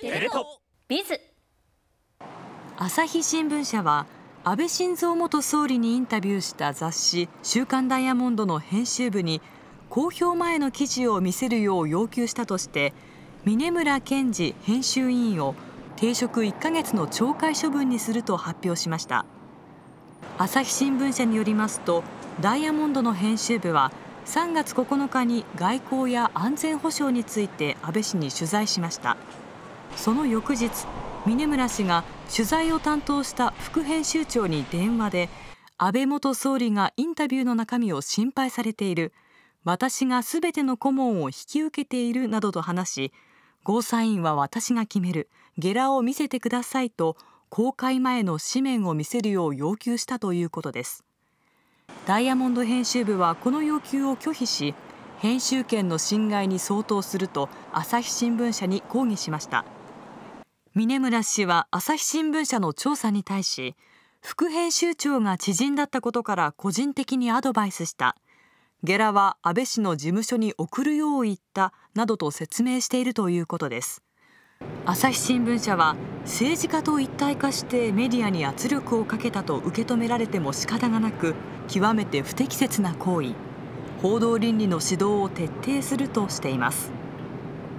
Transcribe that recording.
テレトビズ朝日新聞社は安倍晋三元総理にインタビューした雑誌「週刊ダイヤモンド」の編集部に公表前の記事を見せるよう要求したとして峯村健二編集委員を停職1ヶ月の懲戒処分にすると発表しました朝日新聞社によりますとダイヤモンドの編集部は3月9日に外交や安全保障について安倍氏に取材しました。その翌日峰村氏が取材を担当した副編集長に電話で安倍元総理がインタビューの中身を心配されている私がすべての顧問を引き受けているなどと話しゴーサインは私が決めるゲラを見せてくださいと公開前の紙面を見せるよう要求したということですダイヤモンド編集部はこの要求を拒否し編集権の侵害に相当すると朝日新聞社に抗議しました。峰村氏は朝日新聞社の調査に対し副編集長が知人だったことから個人的にアドバイスしたゲラは安倍氏の事務所に送るよう言ったなどと説明しているということです朝日新聞社は政治家と一体化してメディアに圧力をかけたと受け止められても仕方がなく極めて不適切な行為報道倫理の指導を徹底するとしています